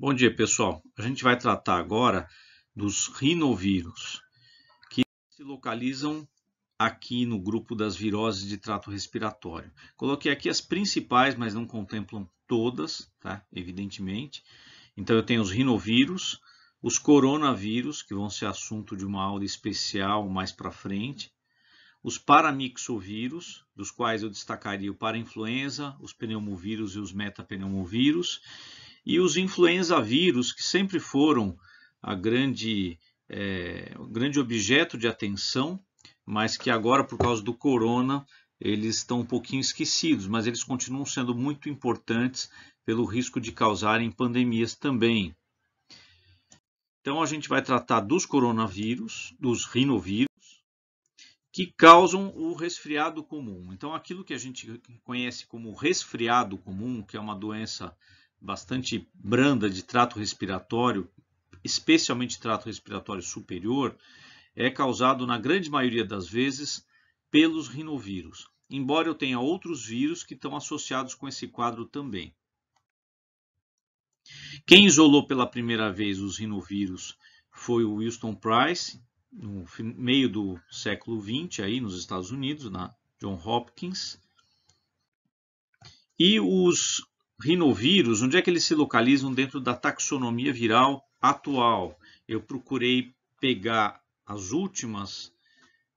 Bom dia, pessoal. A gente vai tratar agora dos rinovírus, que se localizam aqui no grupo das viroses de trato respiratório. Coloquei aqui as principais, mas não contemplam todas, tá? evidentemente. Então, eu tenho os rinovírus, os coronavírus, que vão ser assunto de uma aula especial mais para frente, os paramixovírus, dos quais eu destacaria o parainfluenza, os pneumovírus e os metapneumovírus, e os influenza vírus, que sempre foram a grande, é, o grande objeto de atenção, mas que agora, por causa do corona, eles estão um pouquinho esquecidos, mas eles continuam sendo muito importantes pelo risco de causarem pandemias também. Então, a gente vai tratar dos coronavírus, dos rinovírus, que causam o resfriado comum. Então, aquilo que a gente conhece como resfriado comum, que é uma doença bastante branda de trato respiratório, especialmente trato respiratório superior, é causado na grande maioria das vezes pelos rinovírus, embora eu tenha outros vírus que estão associados com esse quadro também. Quem isolou pela primeira vez os rinovírus foi o Wilson Price, no meio do século XX, aí nos Estados Unidos, na John Hopkins. E os rinovírus, onde é que eles se localizam dentro da taxonomia viral atual? Eu procurei pegar as últimas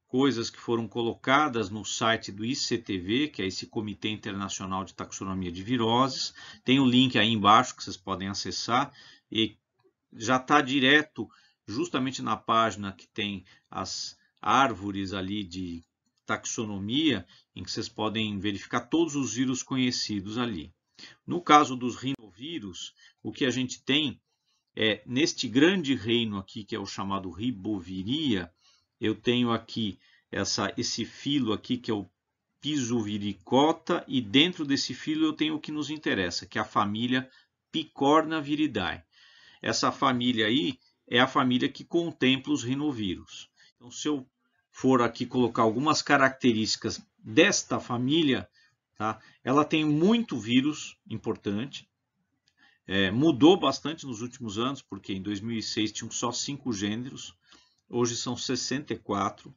coisas que foram colocadas no site do ICTV, que é esse Comitê Internacional de Taxonomia de Viroses. Tem o um link aí embaixo que vocês podem acessar e já está direto justamente na página que tem as árvores ali de taxonomia, em que vocês podem verificar todos os vírus conhecidos ali. No caso dos rinovírus, o que a gente tem é, neste grande reino aqui, que é o chamado riboviria, eu tenho aqui essa, esse filo aqui, que é o pisoviricota, e dentro desse filo eu tenho o que nos interessa, que é a família Picornaviridae. Essa família aí é a família que contempla os rinovírus. Então, se eu for aqui colocar algumas características desta família, Tá? Ela tem muito vírus importante, é, mudou bastante nos últimos anos, porque em 2006 tinham só cinco gêneros, hoje são 64.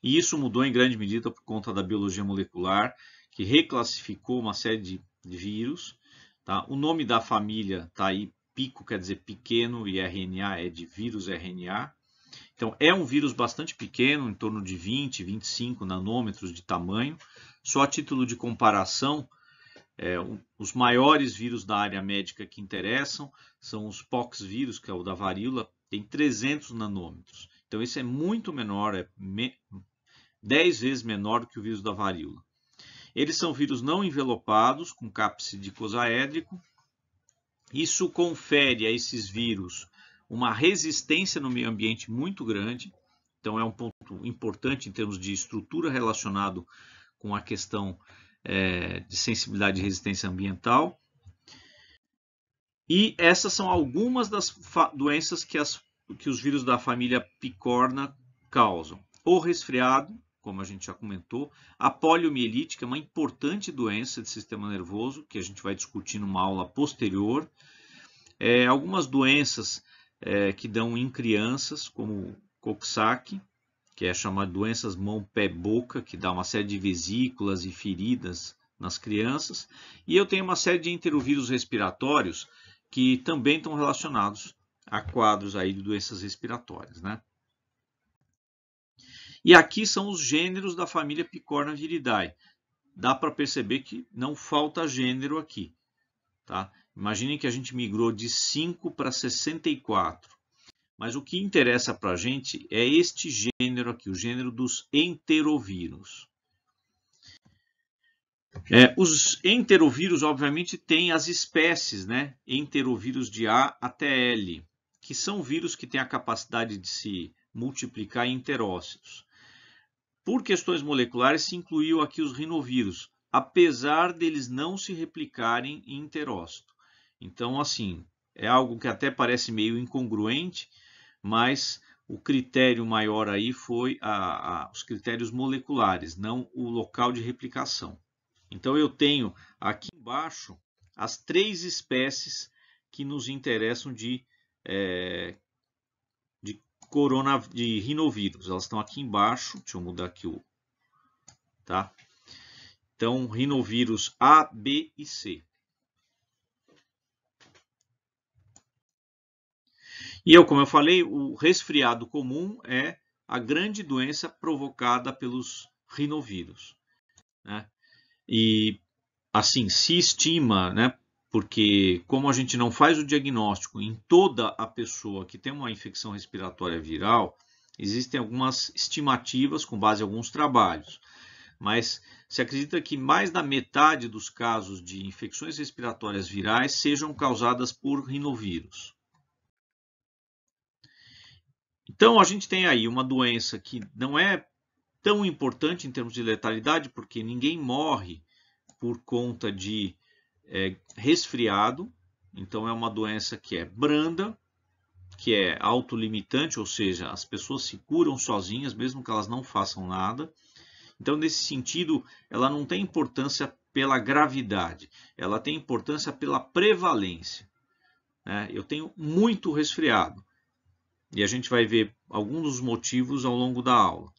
E isso mudou em grande medida por conta da biologia molecular, que reclassificou uma série de, de vírus. Tá? O nome da família está aí, pico quer dizer pequeno e RNA é de vírus RNA. Então é um vírus bastante pequeno, em torno de 20, 25 nanômetros de tamanho, só a título de comparação, é, os maiores vírus da área médica que interessam são os pox vírus, que é o da varíola, tem 300 nanômetros. Então, esse é muito menor, é me... 10 vezes menor que o vírus da varíola. Eles são vírus não envelopados, com cápside dicosaédrico. Isso confere a esses vírus uma resistência no meio ambiente muito grande. Então, é um ponto importante em termos de estrutura relacionado com a questão é, de sensibilidade e resistência ambiental. E essas são algumas das doenças que, as, que os vírus da família Picorna causam. O resfriado, como a gente já comentou, a poliomielite, que é uma importante doença de sistema nervoso, que a gente vai discutir numa aula posterior. É, algumas doenças é, que dão em crianças, como Coxsackie, que é chamada doenças mão, pé, boca, que dá uma série de vesículas e feridas nas crianças. E eu tenho uma série de enterovírus respiratórios que também estão relacionados a quadros aí de doenças respiratórias, né? E aqui são os gêneros da família Picorna viridae. Dá para perceber que não falta gênero aqui, tá? Imaginem que a gente migrou de 5 para 64. Mas o que interessa para a gente é este gênero aqui, o gênero dos enterovírus. É, os enterovírus, obviamente, têm as espécies, né? Enterovírus de A até L, que são vírus que têm a capacidade de se multiplicar em enterócitos. Por questões moleculares, se incluiu aqui os rinovírus, apesar deles não se replicarem em enterócito. Então, assim, é algo que até parece meio incongruente, mas o critério maior aí foi a, a, os critérios moleculares, não o local de replicação. Então eu tenho aqui embaixo as três espécies que nos interessam de, é, de, corona, de rinovírus. Elas estão aqui embaixo, deixa eu mudar aqui o... Tá? Então, rinovírus A, B e C. E eu, como eu falei, o resfriado comum é a grande doença provocada pelos rinovírus. Né? E assim se estima, né? Porque como a gente não faz o diagnóstico em toda a pessoa que tem uma infecção respiratória viral, existem algumas estimativas com base em alguns trabalhos. Mas se acredita que mais da metade dos casos de infecções respiratórias virais sejam causadas por rinovírus. Então a gente tem aí uma doença que não é tão importante em termos de letalidade, porque ninguém morre por conta de é, resfriado. Então é uma doença que é branda, que é autolimitante, ou seja, as pessoas se curam sozinhas, mesmo que elas não façam nada. Então, nesse sentido, ela não tem importância pela gravidade, ela tem importância pela prevalência. Né? Eu tenho muito resfriado. E a gente vai ver alguns dos motivos ao longo da aula.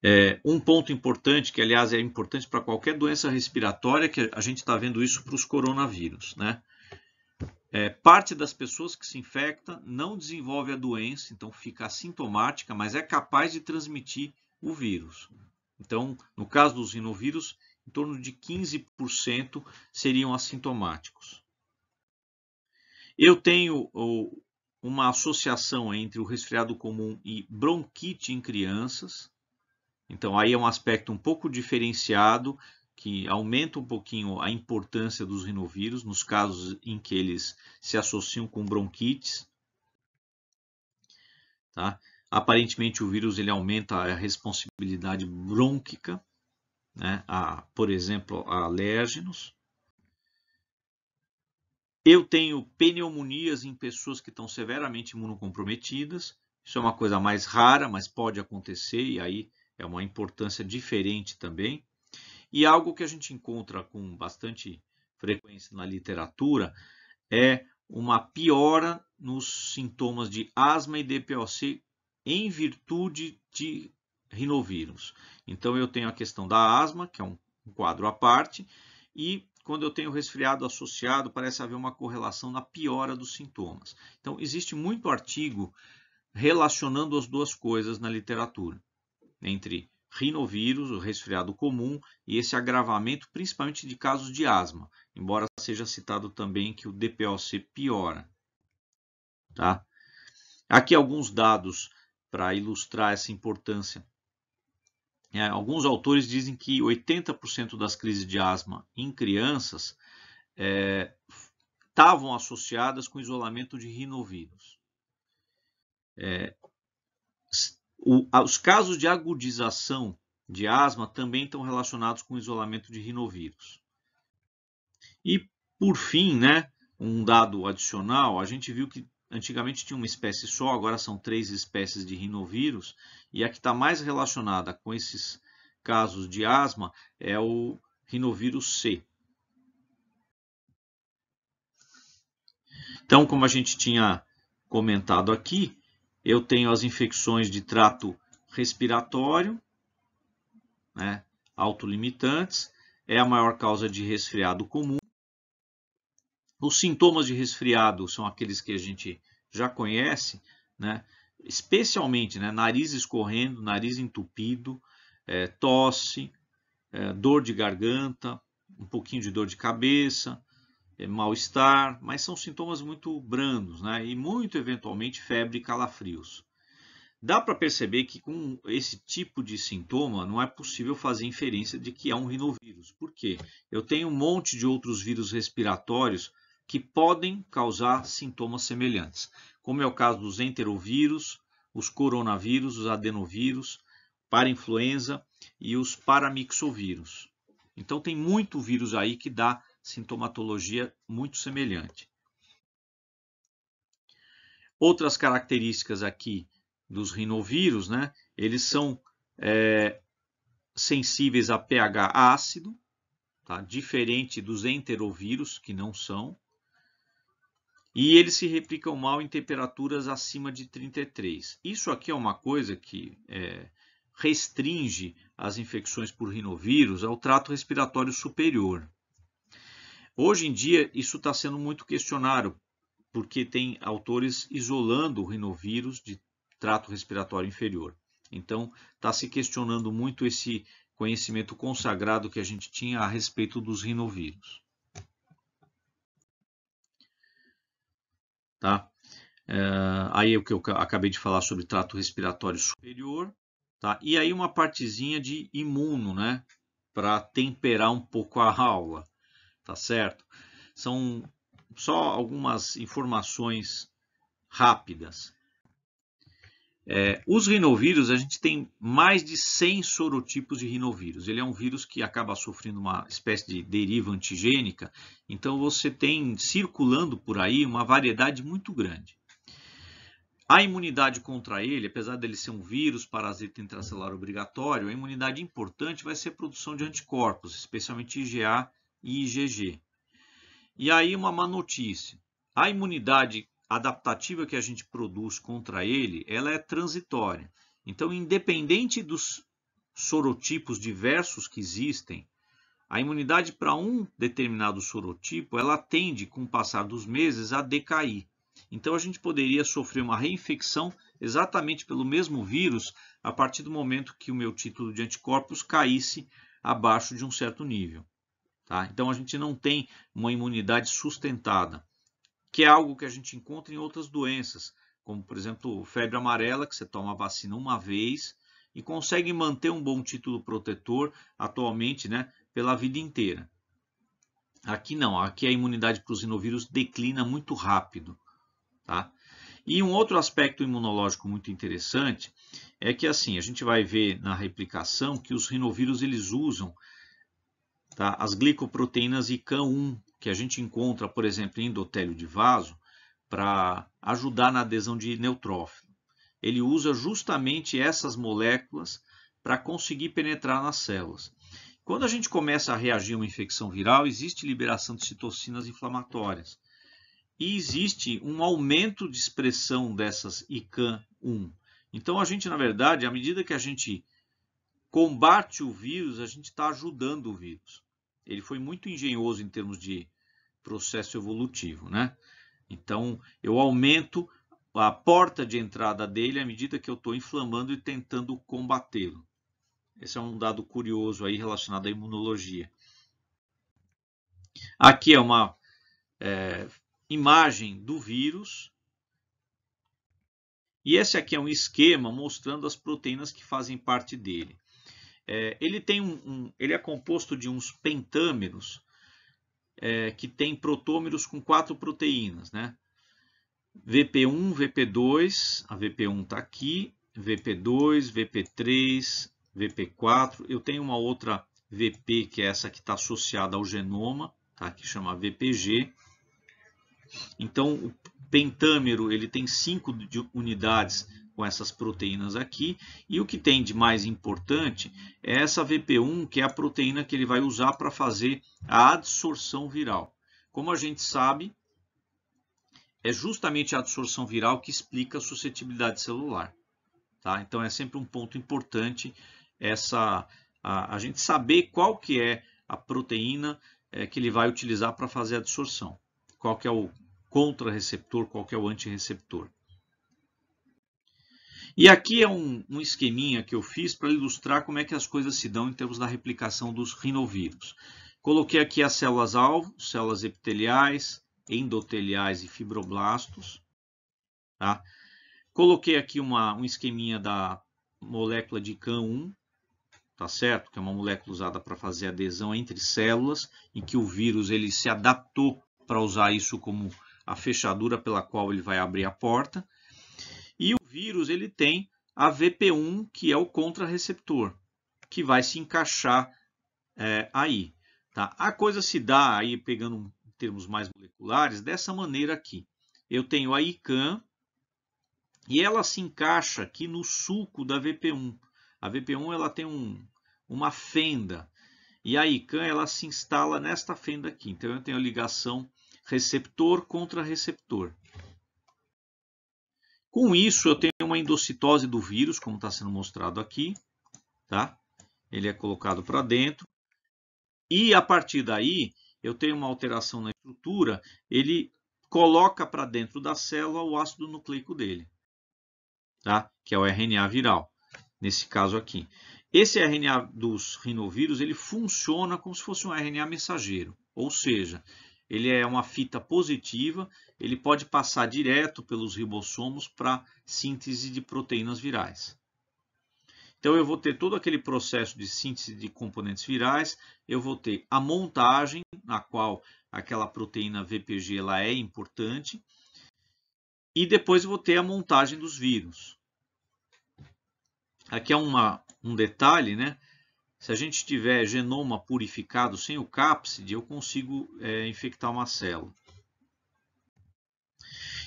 É, um ponto importante, que aliás é importante para qualquer doença respiratória, que a gente está vendo isso para os coronavírus, né? É, parte das pessoas que se infecta não desenvolve a doença, então fica assintomática, mas é capaz de transmitir o vírus. Então, no caso dos rinovírus, em torno de 15% seriam assintomáticos. Eu tenho uma associação entre o resfriado comum e bronquite em crianças. Então, aí é um aspecto um pouco diferenciado, que aumenta um pouquinho a importância dos rinovírus nos casos em que eles se associam com bronquites. Tá? Aparentemente, o vírus ele aumenta a responsabilidade brônquica, né? a, por exemplo, a alérgenos. Eu tenho pneumonias em pessoas que estão severamente imunocomprometidas. Isso é uma coisa mais rara, mas pode acontecer e aí é uma importância diferente também. E algo que a gente encontra com bastante frequência na literatura é uma piora nos sintomas de asma e DPOC em virtude de rinovírus. Então eu tenho a questão da asma, que é um quadro à parte, e quando eu tenho resfriado associado, parece haver uma correlação na piora dos sintomas. Então, existe muito artigo relacionando as duas coisas na literatura, entre rinovírus, o resfriado comum, e esse agravamento, principalmente de casos de asma, embora seja citado também que o DPOC piora. Tá? Aqui alguns dados para ilustrar essa importância é, alguns autores dizem que 80% das crises de asma em crianças estavam é, associadas com isolamento de rinovírus. É, o, os casos de agudização de asma também estão relacionados com isolamento de rinovírus. E, por fim, né, um dado adicional, a gente viu que Antigamente tinha uma espécie só, agora são três espécies de rinovírus, e a que está mais relacionada com esses casos de asma é o rinovírus C. Então, como a gente tinha comentado aqui, eu tenho as infecções de trato respiratório, né, autolimitantes, é a maior causa de resfriado comum. Os sintomas de resfriado são aqueles que a gente já conhece, né? especialmente né? nariz escorrendo, nariz entupido, é, tosse, é, dor de garganta, um pouquinho de dor de cabeça, é, mal-estar, mas são sintomas muito brandos né? e muito eventualmente febre e calafrios. Dá para perceber que com esse tipo de sintoma não é possível fazer inferência de que é um rinovírus. Por quê? Eu tenho um monte de outros vírus respiratórios que podem causar sintomas semelhantes, como é o caso dos enterovírus, os coronavírus, os adenovírus, parainfluenza e os paramixovírus. Então tem muito vírus aí que dá sintomatologia muito semelhante. Outras características aqui dos rinovírus, né? Eles são é, sensíveis a pH ácido, tá? diferente dos enterovírus, que não são e eles se replicam mal em temperaturas acima de 33. Isso aqui é uma coisa que é, restringe as infecções por rinovírus ao trato respiratório superior. Hoje em dia, isso está sendo muito questionado, porque tem autores isolando o rinovírus de trato respiratório inferior. Então, está se questionando muito esse conhecimento consagrado que a gente tinha a respeito dos rinovírus. Tá? É, aí é o que eu acabei de falar sobre trato respiratório superior. Tá? E aí uma partezinha de imuno, né? Para temperar um pouco a aula. Tá certo? São só algumas informações rápidas. É, os rinovírus, a gente tem mais de 100 sorotipos de rinovírus. Ele é um vírus que acaba sofrendo uma espécie de deriva antigênica, então você tem circulando por aí uma variedade muito grande. A imunidade contra ele, apesar dele ser um vírus parasita intracelular obrigatório, a imunidade importante vai ser a produção de anticorpos, especialmente IgA e IgG. E aí uma má notícia. A imunidade adaptativa que a gente produz contra ele, ela é transitória. Então, independente dos sorotipos diversos que existem, a imunidade para um determinado sorotipo, ela tende, com o passar dos meses, a decair. Então, a gente poderia sofrer uma reinfecção exatamente pelo mesmo vírus a partir do momento que o meu título de anticorpos caísse abaixo de um certo nível. Tá? Então, a gente não tem uma imunidade sustentada que é algo que a gente encontra em outras doenças, como por exemplo febre amarela, que você toma a vacina uma vez e consegue manter um bom título protetor atualmente né, pela vida inteira. Aqui não, aqui a imunidade para os rinovírus declina muito rápido. Tá? E um outro aspecto imunológico muito interessante é que assim, a gente vai ver na replicação que os rinovírus eles usam Tá? As glicoproteínas ICAM1, que a gente encontra, por exemplo, em endotélio de vaso, para ajudar na adesão de neutrófilo. Ele usa justamente essas moléculas para conseguir penetrar nas células. Quando a gente começa a reagir a uma infecção viral, existe liberação de citocinas inflamatórias. E existe um aumento de expressão dessas ICAM1. Então, a gente, na verdade, à medida que a gente combate o vírus, a gente está ajudando o vírus ele foi muito engenhoso em termos de processo evolutivo, né? Então, eu aumento a porta de entrada dele à medida que eu estou inflamando e tentando combatê-lo. Esse é um dado curioso aí relacionado à imunologia. Aqui é uma é, imagem do vírus. E esse aqui é um esquema mostrando as proteínas que fazem parte dele. É, ele, tem um, um, ele é composto de uns pentâmeros é, que tem protômeros com quatro proteínas, né? VP1, VP2, a VP1 está aqui, VP2, VP3, VP4. Eu tenho uma outra VP que é essa que está associada ao genoma, tá? que chama VPG. Então, o pentâmero ele tem cinco unidades com essas proteínas aqui. E o que tem de mais importante é essa VP1, que é a proteína que ele vai usar para fazer a adsorção viral. Como a gente sabe, é justamente a adsorção viral que explica a suscetibilidade celular. Tá? Então é sempre um ponto importante essa a, a gente saber qual que é a proteína é, que ele vai utilizar para fazer a adsorção, qual que é o contra receptor qual que é o antireceptor. E aqui é um, um esqueminha que eu fiz para ilustrar como é que as coisas se dão em termos da replicação dos rinovírus. Coloquei aqui as células-alvo, células epiteliais, endoteliais e fibroblastos. Tá? Coloquei aqui uma, um esqueminha da molécula de CAN1, tá certo? Que é uma molécula usada para fazer adesão entre células, em que o vírus ele se adaptou para usar isso como a fechadura pela qual ele vai abrir a porta. E o vírus ele tem a VP1, que é o contrarreceptor, que vai se encaixar é, aí. Tá? A coisa se dá, aí pegando termos mais moleculares, dessa maneira aqui. Eu tenho a ICAM e ela se encaixa aqui no sulco da VP1. A VP1 ela tem um, uma fenda e a ICAM ela se instala nesta fenda aqui. Então eu tenho a ligação receptor contra receptor. Com isso, eu tenho uma endocitose do vírus, como está sendo mostrado aqui. Tá? Ele é colocado para dentro. E a partir daí, eu tenho uma alteração na estrutura, ele coloca para dentro da célula o ácido nucleico dele, tá? que é o RNA viral, nesse caso aqui. Esse RNA dos rinovírus ele funciona como se fosse um RNA mensageiro, ou seja, ele é uma fita positiva, ele pode passar direto pelos ribossomos para síntese de proteínas virais. Então eu vou ter todo aquele processo de síntese de componentes virais, eu vou ter a montagem, na qual aquela proteína VPG ela é importante, e depois eu vou ter a montagem dos vírus. Aqui é uma, um detalhe, né? Se a gente tiver genoma purificado sem o cápside, eu consigo é, infectar uma célula.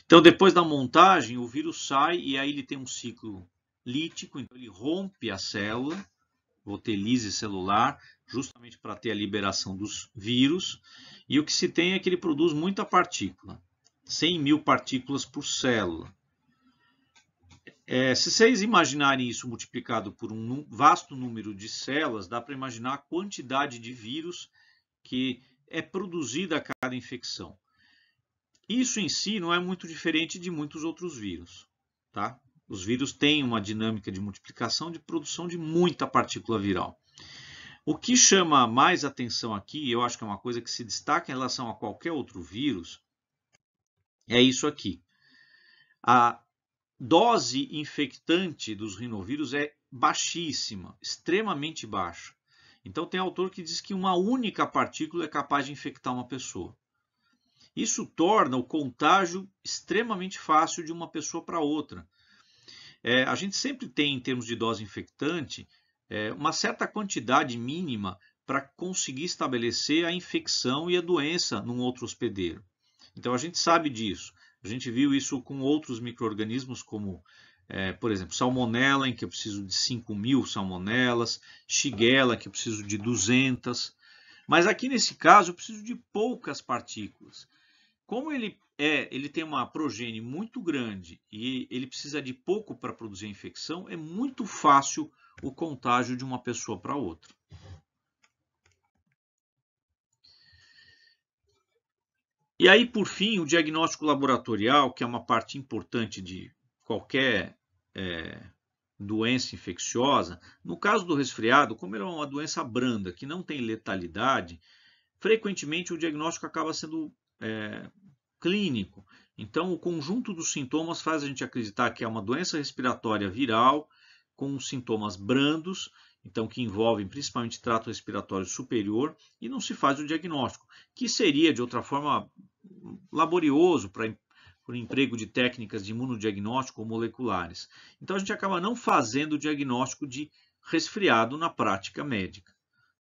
Então, depois da montagem, o vírus sai e aí ele tem um ciclo lítico, então ele rompe a célula, lise celular, justamente para ter a liberação dos vírus. E o que se tem é que ele produz muita partícula, 100 mil partículas por célula. É, se vocês imaginarem isso multiplicado por um vasto número de células, dá para imaginar a quantidade de vírus que é produzida a cada infecção. Isso em si não é muito diferente de muitos outros vírus. Tá? Os vírus têm uma dinâmica de multiplicação de produção de muita partícula viral. O que chama mais atenção aqui, eu acho que é uma coisa que se destaca em relação a qualquer outro vírus, é isso aqui. A dose infectante dos rinovírus é baixíssima, extremamente baixa. Então tem autor que diz que uma única partícula é capaz de infectar uma pessoa. Isso torna o contágio extremamente fácil de uma pessoa para outra. É, a gente sempre tem, em termos de dose infectante, é, uma certa quantidade mínima para conseguir estabelecer a infecção e a doença num outro hospedeiro. Então a gente sabe disso. A gente viu isso com outros micro-organismos, como, é, por exemplo, salmonella, em que eu preciso de 5 mil salmonelas, shigella, que eu preciso de 200. Mas aqui nesse caso eu preciso de poucas partículas. Como ele é, ele tem uma progênie muito grande e ele precisa de pouco para produzir a infecção, é muito fácil o contágio de uma pessoa para outra. E aí, por fim, o diagnóstico laboratorial, que é uma parte importante de qualquer é, doença infecciosa. No caso do resfriado, como é uma doença branda, que não tem letalidade, frequentemente o diagnóstico acaba sendo é, clínico. Então, o conjunto dos sintomas faz a gente acreditar que é uma doença respiratória viral com sintomas brandos então que envolvem principalmente trato respiratório superior e não se faz o diagnóstico, que seria de outra forma laborioso para por emprego de técnicas de imunodiagnóstico ou moleculares. Então a gente acaba não fazendo o diagnóstico de resfriado na prática médica.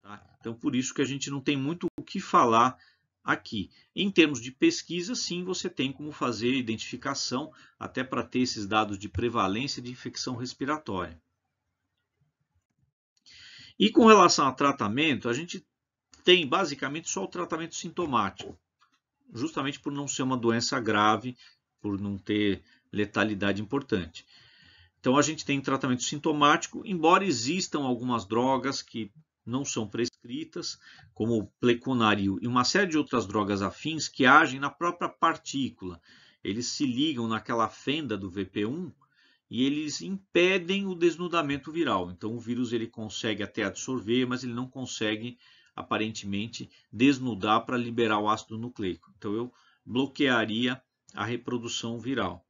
Tá? Então por isso que a gente não tem muito o que falar aqui. Em termos de pesquisa, sim, você tem como fazer identificação, até para ter esses dados de prevalência de infecção respiratória. E com relação a tratamento, a gente tem basicamente só o tratamento sintomático, justamente por não ser uma doença grave, por não ter letalidade importante. Então a gente tem tratamento sintomático, embora existam algumas drogas que não são prescritas, como o pleconaril e uma série de outras drogas afins que agem na própria partícula. Eles se ligam naquela fenda do VP1 e eles impedem o desnudamento viral. Então o vírus ele consegue até absorver, mas ele não consegue aparentemente desnudar para liberar o ácido nucleico. Então eu bloquearia a reprodução viral.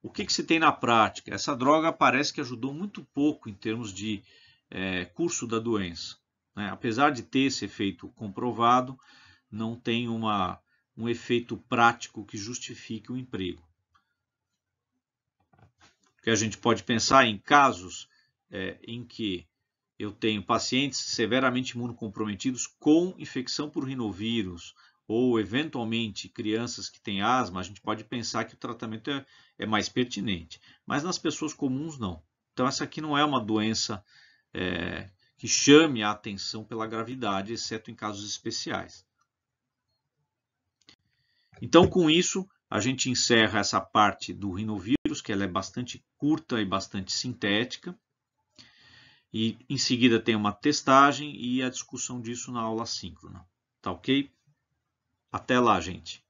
O que, que se tem na prática? Essa droga parece que ajudou muito pouco em termos de é, curso da doença. Né? Apesar de ter esse efeito comprovado, não tem uma, um efeito prático que justifique o emprego porque a gente pode pensar em casos é, em que eu tenho pacientes severamente imunocomprometidos com infecção por rinovírus, ou eventualmente crianças que têm asma, a gente pode pensar que o tratamento é, é mais pertinente. Mas nas pessoas comuns, não. Então, essa aqui não é uma doença é, que chame a atenção pela gravidade, exceto em casos especiais. Então, com isso, a gente encerra essa parte do rinovírus, que ela é bastante curta e bastante sintética. E em seguida tem uma testagem e a discussão disso na aula síncrona. Tá ok? Até lá, gente.